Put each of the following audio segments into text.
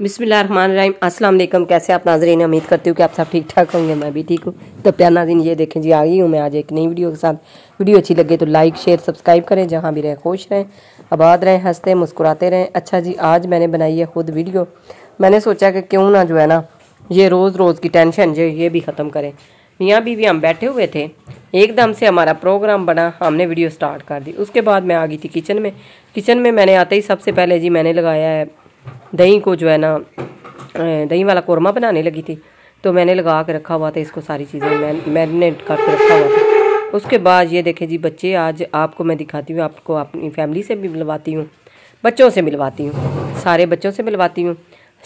बिसमीम अस्सलाम वालेकुम कैसे आप नाजरीन उम्मीद करती हूँ कि आप सब ठीक ठाक होंगे मैं भी ठीक हूँ तो प्यार नाजरीन ये देखें जी आ गई हूँ मैं आज एक नई वीडियो के साथ वीडियो अच्छी लगे तो लाइक शेयर सब्सक्राइब करें जहाँ भी रहें खुश रहें आबाद रहें हंसते मुस्कुराते रहें अच्छा जी आज मैंने बनाई है खुद वीडियो मैंने सोचा कि क्यों ना जो है ना ये रोज़ रोज़ की टेंशन जो ये भी ख़त्म करें यहाँ भी हम बैठे हुए थे एकदम से हमारा प्रोग्राम बना हमने वीडियो स्टार्ट कर दी उसके बाद मैं आ गई थी किचन में किचन में मैंने आते ही सबसे पहले जी मैंने लगाया है दही को जो है ना दही वाला कौरमा बनाने लगी थी तो मैंने लगा के रखा हुआ था इसको सारी चीज़ें मैं मैरिनेट करके रखा हुआ था उसके बाद ये देखें जी बच्चे आज आपको मैं दिखाती हूँ आपको अपनी फैमिली से भी मिलवाती हूँ बच्चों से मिलवाती हूँ सारे बच्चों से मिलवाती हूँ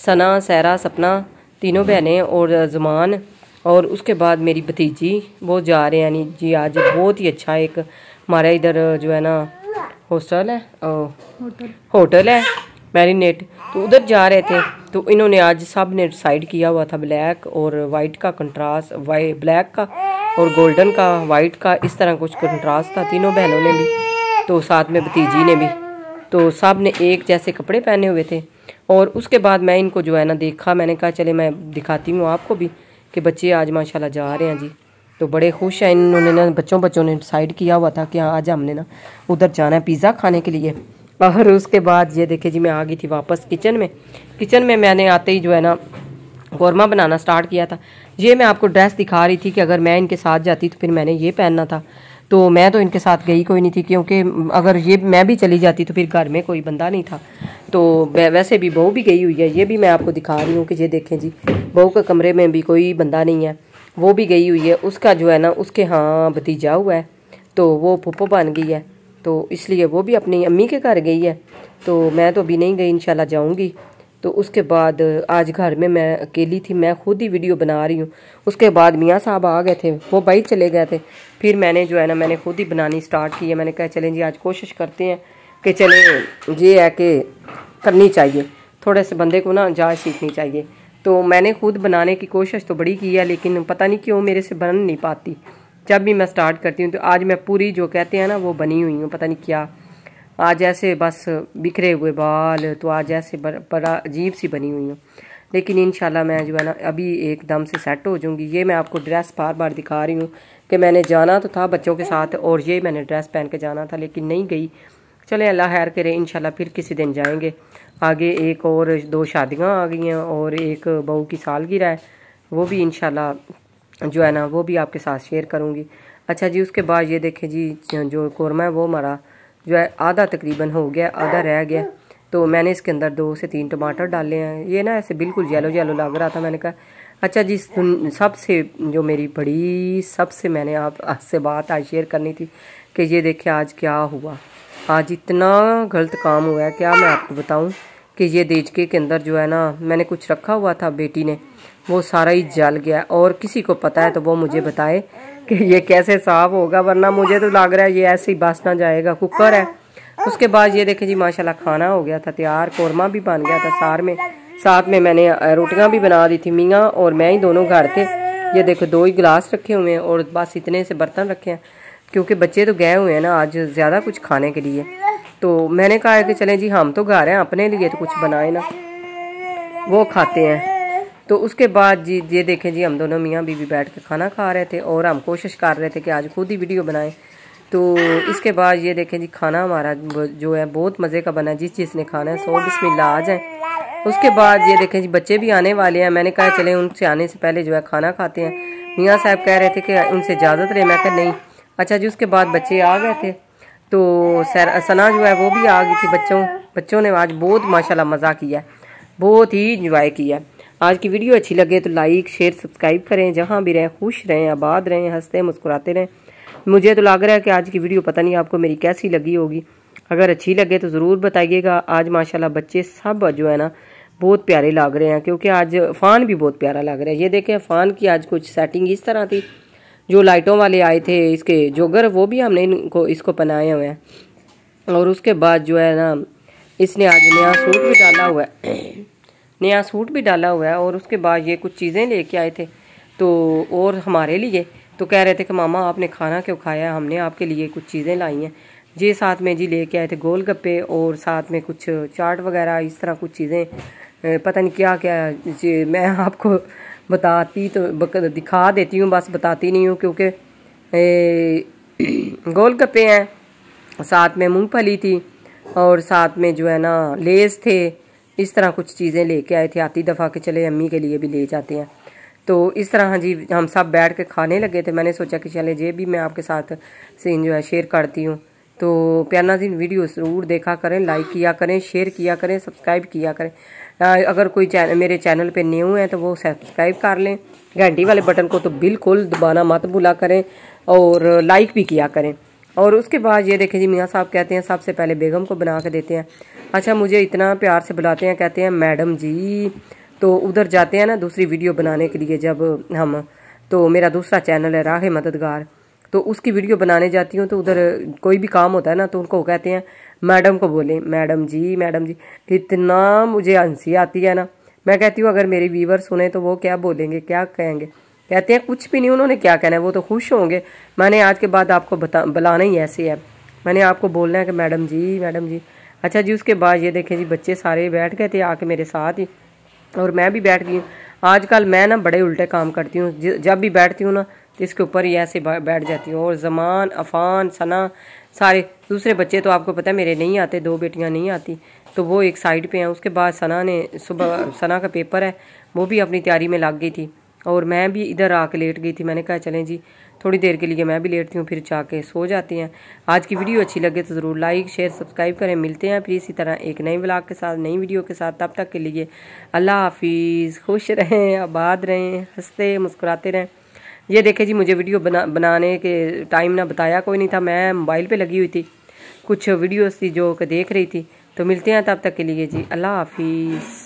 सना सहरा सपना तीनों बहनें और जमान और उसके बाद मेरी भतीजी वो जा रहे हैं जी आज बहुत ही अच्छा एक हमारा इधर जो है ना हॉस्टल है होटल है मैरिनेट तो उधर जा रहे थे तो इन्होंने आज सब ने डिसाइड किया हुआ था ब्लैक और वाइट का कंट्रास्ट वाई ब्लैक का और गोल्डन का वाइट का इस तरह कुछ कंट्रास्ट था तीनों बहनों ने भी तो साथ में भतीजी ने भी तो सब ने एक जैसे कपड़े पहने हुए थे और उसके बाद मैं इनको जो है ना देखा मैंने कहा चले मैं दिखाती हूँ आपको भी कि बच्चे आज माशाल्लाह जा रहे हैं जी तो बड़े खुश हैं इन्होंने ना बच्चों बच्चों ने डिसाइड किया हुआ था कि हाँ आज हमने ना उधर जाना है पिज़्ज़ा खाने के लिए और उसके बाद ये देखिए जी मैं आ गई थी वापस किचन में किचन में मैंने आते ही जो है ना कौरमा बनाना स्टार्ट किया था ये मैं आपको ड्रेस दिखा रही थी कि अगर मैं इनके साथ जाती तो फिर मैंने ये पहनना था तो मैं तो इनके साथ गई कोई नहीं थी क्योंकि अगर ये मैं भी चली जाती तो फिर घर में कोई बंदा नहीं था तो वैसे भी बहू भी गई हुई है ये भी मैं आपको दिखा रही हूँ कि ये देखें जी बहू के कमरे में भी कोई बंदा नहीं है वो भी गई हुई है उसका जो है ना उसके हाँ भतीजा हुआ है तो वो पुप्पो बन गई है तो इसलिए वो भी अपनी अम्मी के घर गई है तो मैं तो अभी नहीं गई इंशाल्लाह जाऊंगी तो उसके बाद आज घर में मैं अकेली थी मैं खुद ही वीडियो बना रही हूँ उसके बाद मियाँ साहब आ गए थे वो बाइक चले गए थे फिर मैंने जो है ना मैंने खुद ही बनानी स्टार्ट की है मैंने कहा चलें जी आज कोशिश करते हैं कि चले ये है कि करनी चाहिए थोड़े से बंदे को ना जाँच सीखनी चाहिए तो मैंने खुद बनाने की कोशिश तो बड़ी की है लेकिन पता नहीं क्यों मेरे से बन नहीं पाती जब भी मैं स्टार्ट करती हूँ तो आज मैं पूरी जो कहते हैं ना वो बनी हुई हूँ पता नहीं क्या आज ऐसे बस बिखरे हुए बाल तो आज ऐसे बड़ा अजीब सी बनी हुई हूँ लेकिन इन मैं जो है ना अभी एकदम से सेट हो जाऊँगी ये मैं आपको ड्रेस बार बार दिखा रही हूँ कि मैंने जाना तो था बच्चों के साथ और ये मैंने ड्रेस पहन के जाना था लेकिन नहीं गई चले अल्लाह हैर करे इन फिर किसी दिन जाएंगे आगे एक और दो शादियाँ आ गई हैं और एक बहू की सालगिरह है वो भी इन जो है ना वो भी आपके साथ शेयर करूँगी अच्छा जी उसके बाद ये देखें जी जो कौरमा है वो हमारा जो है आधा तकरीबन हो गया आधा रह गया तो मैंने इसके अंदर दो से तीन टमाटर डाले हैं ये ना ऐसे बिल्कुल येलो येलो लग रहा था मैंने कहा अच्छा जी सबसे जो मेरी बड़ी सबसे मैंने आप आपसे बात आज शेयर करनी थी कि ये देखे आज क्या हुआ आज इतना गलत काम हुआ है क्या मैं आपको बताऊं कि ये देजके के अंदर जो है ना मैंने कुछ रखा हुआ था बेटी ने वो सारा ही जल गया और किसी को पता है तो वो मुझे बताए कि ये कैसे साफ होगा वरना मुझे तो लग रहा है ये ऐसे ही बस ना जाएगा कुकर है उसके बाद ये देखे जी माशाल्लाह खाना हो गया था तैयार कौरमा भी बन गया था सार में साथ में मैंने रोटियाँ भी बना दी थी मियाँ और मैं ही दोनों घर थे ये देखो दो ही गिलास रखे हुए हैं और बस इतने से बर्तन रखे हैं क्योंकि बच्चे तो गए हुए हैं ना आज ज़्यादा कुछ खाने के लिए तो मैंने कहा कि चलें जी हम तो गा रहे हैं अपने लिए तो कुछ बनाए ना वो खाते हैं तो उसके बाद जी ये देखें जी हम दोनों मियाँ बीबी बैठ के खाना खा रहे थे और हम कोशिश कर रहे थे कि आज खुद ही वीडियो बनाएं तो इसके बाद ये देखें जी खाना हमारा जो है बहुत मज़े का बना जिस चीज़ ने खाना है सो बिस्मिल्लाह आ जाए उसके बाद ये देखें जी बच्चे भी आने वाले हैं मैंने कहा चले उनसे आने से पहले जो है खाना खाते हैं मियाँ साहब कह रहे थे कि उनसे इजाज़त रहे मैं कह नहीं अच्छा जी उसके बाद बच्चे आ गए थे तो सर सना जो है वो भी आ गई थी बच्चों बच्चों ने आज बहुत माशाल्लाह मज़ा किया बहुत ही इंजॉय किया आज की वीडियो अच्छी लगे तो लाइक शेयर सब्सक्राइब करें जहाँ भी रहें खुश रहें आबाद रहें हंसते मुस्कुराते रहें मुझे तो लग रहा है कि आज की वीडियो पता नहीं आपको मेरी कैसी लगी होगी अगर अच्छी लगे तो ज़रूर बताइएगा आज माशाल्लाह बच्चे सब जो है ना बहुत प्यारे लग रहे हैं क्योंकि आज फ़ान भी बहुत प्यारा लग रहा है ये देखें फ़ान की आज कुछ सेटिंग इस तरह थी जो लाइटों वाले आए थे इसके जोगर वो भी हमने इनको इसको पहनाए हुए हैं और उसके बाद जो है ना इसने आज नया सूट भी डाला हुआ है नया सूट भी डाला हुआ है और उसके बाद ये कुछ चीज़ें लेके आए थे तो और हमारे लिए तो कह रहे थे कि मामा आपने खाना क्यों खाया हमने आपके लिए कुछ चीज़ें लाई हैं जी साथ में जी लेके आए थे गोल गप्पे और साथ में कुछ चाट वगैरह इस तरह कुछ चीज़ें पता नहीं क्या क्या जी मैं आपको बताती तो दिखा देती हूँ बस बताती नहीं हूँ क्योंकि गोलगप्पे हैं साथ में मूंगफली थी और साथ में जो है ना लेस थे इस तरह कुछ चीज़ें लेके आए थे आती दफ़ा के चले अम्मी के लिए भी ले जाते हैं तो इस तरह जी हम सब बैठ के खाने लगे थे मैंने सोचा कि चले ये भी मैं आपके साथ सीन जो है शेयर करती हूँ तो प्याना दिन वीडियो ज़रूर देखा करें लाइक किया करें शेयर किया करें सब्सक्राइब किया करें अगर कोई चैनल मेरे चैनल पे न्यू हैं तो वो सब्सक्राइब कर लें घंटी वाले बटन को तो बिल्कुल दबाना मत भूला करें और लाइक भी किया करें और उसके बाद ये देखें जी मियाँ साहब कहते हैं सबसे पहले बेगम को बना के देते हैं अच्छा मुझे इतना प्यार से बुलाते हैं कहते हैं मैडम जी तो उधर जाते हैं ना दूसरी वीडियो बनाने के लिए जब हम तो मेरा दूसरा चैनल है राह मददगार तो उसकी वीडियो बनाने जाती हूँ तो उधर कोई भी काम होता है ना तो उनको कहते हैं मैडम को बोले मैडम जी मैडम जी इतना मुझे हंसी आती है ना मैं कहती हूँ अगर मेरे व्यूवर सुने तो वो क्या बोलेंगे क्या कहेंगे कहते हैं कुछ भी नहीं उन्होंने क्या कहना है वो तो खुश होंगे मैंने आज के बाद आपको बता बुलाना ही ऐसे है मैंने आपको बोलना है कि मैडम जी मैडम जी अच्छा जी उसके बाद ये देखें जी बच्चे सारे बैठ गए थे आके मेरे साथ ही और मैं भी बैठ गई आजकल मैं ना बड़े उल्टे काम करती हूँ जब भी बैठती हूँ ना तो इसके ऊपर ही ऐसे बैठ जाती हूँ और जमान अफान सना सारे दूसरे बच्चे तो आपको पता है मेरे नहीं आते दो बेटियाँ नहीं आती तो वो एक साइड पे हैं उसके बाद सना ने सुबह सना का पेपर है वो भी अपनी तैयारी में लग गई थी और मैं भी इधर आके लेट गई थी मैंने कहा चलें जी थोड़ी देर के लिए मैं भी लेटती हूँ फिर जाके सो जाती हैं आज की वीडियो अच्छी लगे तो ज़रूर लाइक शेयर सब्सक्राइब करें मिलते हैं फिर इसी तरह एक नए ब्लॉग के साथ नई वीडियो के साथ तब तक के लिए अल्लाह हाफिज़ खुश रहें आबाद रहें हंसते मुस्कुराते रहें ये देखे जी मुझे वीडियो बना बनाने के टाइम ना बताया कोई नहीं था मैं मोबाइल पे लगी हुई थी कुछ वीडियोस थी जो देख रही थी तो मिलते हैं तब तक के लिए जी अल्लाह हाफिज़